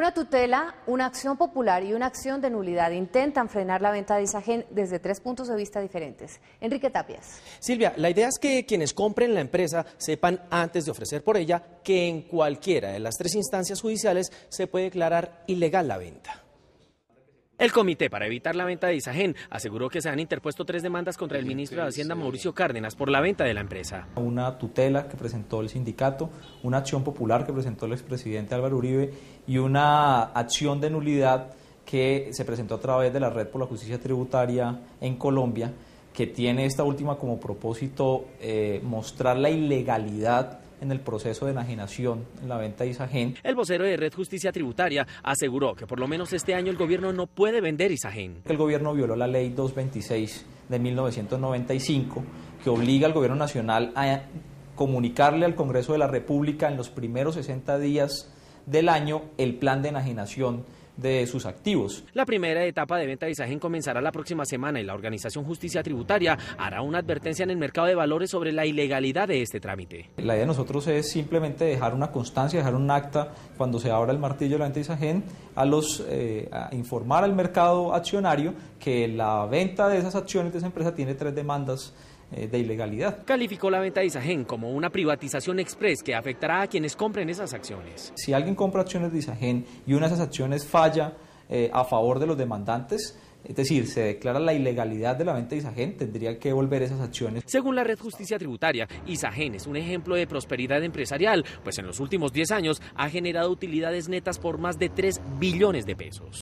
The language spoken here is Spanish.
Una tutela, una acción popular y una acción de nulidad intentan frenar la venta de Isagen desde tres puntos de vista diferentes. Enrique Tapias. Silvia, la idea es que quienes compren la empresa sepan antes de ofrecer por ella que en cualquiera de las tres instancias judiciales se puede declarar ilegal la venta. El Comité para Evitar la Venta de Isagen aseguró que se han interpuesto tres demandas contra el ministro de Hacienda Mauricio Cárdenas por la venta de la empresa. Una tutela que presentó el sindicato, una acción popular que presentó el expresidente Álvaro Uribe y una acción de nulidad que se presentó a través de la Red por la Justicia Tributaria en Colombia, que tiene esta última como propósito eh, mostrar la ilegalidad en el proceso de enajenación en la venta de Isagen. El vocero de Red Justicia Tributaria aseguró que por lo menos este año el gobierno no puede vender Isagen. El gobierno violó la ley 226 de 1995 que obliga al gobierno nacional a comunicarle al Congreso de la República en los primeros 60 días del año el plan de enajenación de sus activos. La primera etapa de venta de Isagen comenzará la próxima semana y la organización Justicia Tributaria hará una advertencia en el mercado de valores sobre la ilegalidad de este trámite. La idea de nosotros es simplemente dejar una constancia, dejar un acta cuando se abra el martillo de la venta de Isagen a los eh, informar al mercado accionario que la venta de esas acciones de esa empresa tiene tres demandas eh, de ilegalidad. Calificó la venta de Isagen como una privatización express que afectará a quienes compren esas acciones. Si alguien compra acciones de Isagen y una de esas acciones falla eh, a favor de los demandantes, es decir, se declara la ilegalidad de la venta de Isagen, tendría que volver esas acciones. Según la Red Justicia Tributaria, Isagen es un ejemplo de prosperidad empresarial, pues en los últimos 10 años ha generado utilidades netas por más de 3 billones de pesos.